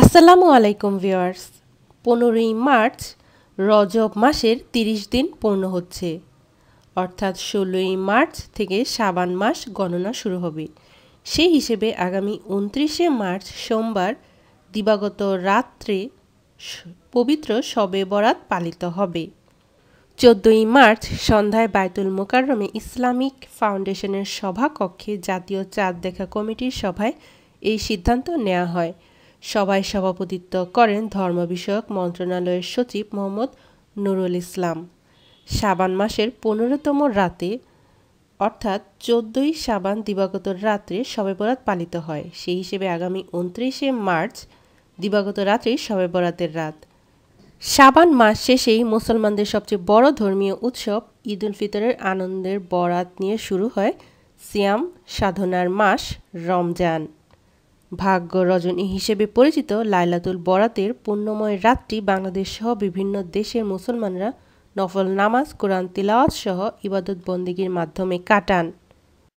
আসসালামু আলাইকুম ভিওয়ার্স পনেরোই মার্চ রজব মাসের তিরিশ দিন পূর্ণ হচ্ছে অর্থাৎ ষোলোই মার্চ থেকে সাবান মাস গণনা শুরু হবে সেই হিসেবে আগামী উনত্রিশে মার্চ সোমবার দিবাগত রাত্রে পবিত্র শবে বরাত পালিত হবে চোদ্দই মার্চ সন্ধ্যায় বায়তুল মোকাররমে ইসলামিক ফাউন্ডেশনের সভাকক্ষে জাতীয় চাঁদ দেখা কমিটির সভায় এই সিদ্ধান্ত নেওয়া হয় সভায় সভাপতিত্ব করেন ধর্ম বিষয়ক মন্ত্রণালয়ের সচিব মোহাম্মদ নুরুল ইসলাম শাবান মাসের পনেরোতম রাতে অর্থাৎ চোদ্দই শাবান দিবাগত রাত্রে শবে বরাত পালিত হয় সেই হিসেবে আগামী উনত্রিশে মার্চ দিবাগত রাত্রে শবে বরাতের রাত শাবান মাস শেষেই মুসলমানদের সবচেয়ে বড় ধর্মীয় উৎসব ঈদ উল ফিতরের আনন্দের বরাত নিয়ে শুরু হয় সিয়াম সাধনার মাস রমজান ভাগ্য রজনী হিসেবে পরিচিত লাইলাতুল বরাতের পুণ্যময় রাতটি বাংলাদেশ সহ বিভিন্ন দেশের মুসলমানরা নফল নামাজ কোরআন তিলাওয়াত সহ ইবাদত বন্দীগীর মাধ্যমে কাটান